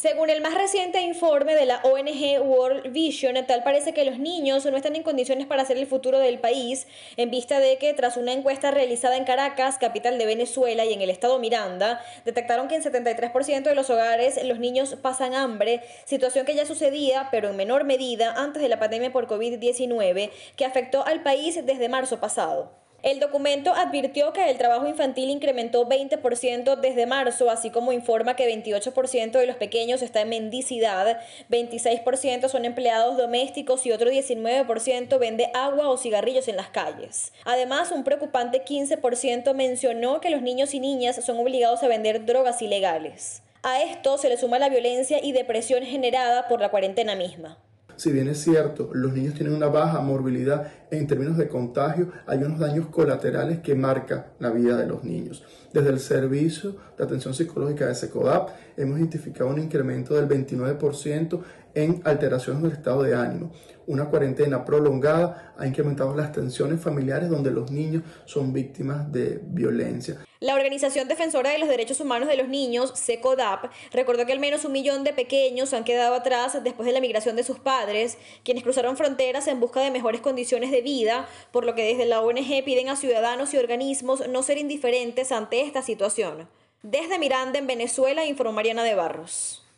Según el más reciente informe de la ONG World Vision, tal parece que los niños no están en condiciones para ser el futuro del país, en vista de que tras una encuesta realizada en Caracas, capital de Venezuela y en el estado Miranda, detectaron que en 73% de los hogares los niños pasan hambre, situación que ya sucedía, pero en menor medida, antes de la pandemia por COVID-19, que afectó al país desde marzo pasado. El documento advirtió que el trabajo infantil incrementó 20% desde marzo, así como informa que 28% de los pequeños está en mendicidad, 26% son empleados domésticos y otro 19% vende agua o cigarrillos en las calles. Además, un preocupante 15% mencionó que los niños y niñas son obligados a vender drogas ilegales. A esto se le suma la violencia y depresión generada por la cuarentena misma. Si bien es cierto, los niños tienen una baja morbilidad en términos de contagio, hay unos daños colaterales que marca la vida de los niños. Desde el Servicio de Atención Psicológica de SECODAP hemos identificado un incremento del 29% en alteraciones del estado de ánimo. Una cuarentena prolongada ha incrementado las tensiones familiares donde los niños son víctimas de violencia. La Organización Defensora de los Derechos Humanos de los Niños, SECODAP, recordó que al menos un millón de pequeños han quedado atrás después de la migración de sus padres, quienes cruzaron fronteras en busca de mejores condiciones de vida, por lo que desde la ONG piden a ciudadanos y organismos no ser indiferentes ante esta situación. Desde Miranda, en Venezuela, informó Mariana de Barros.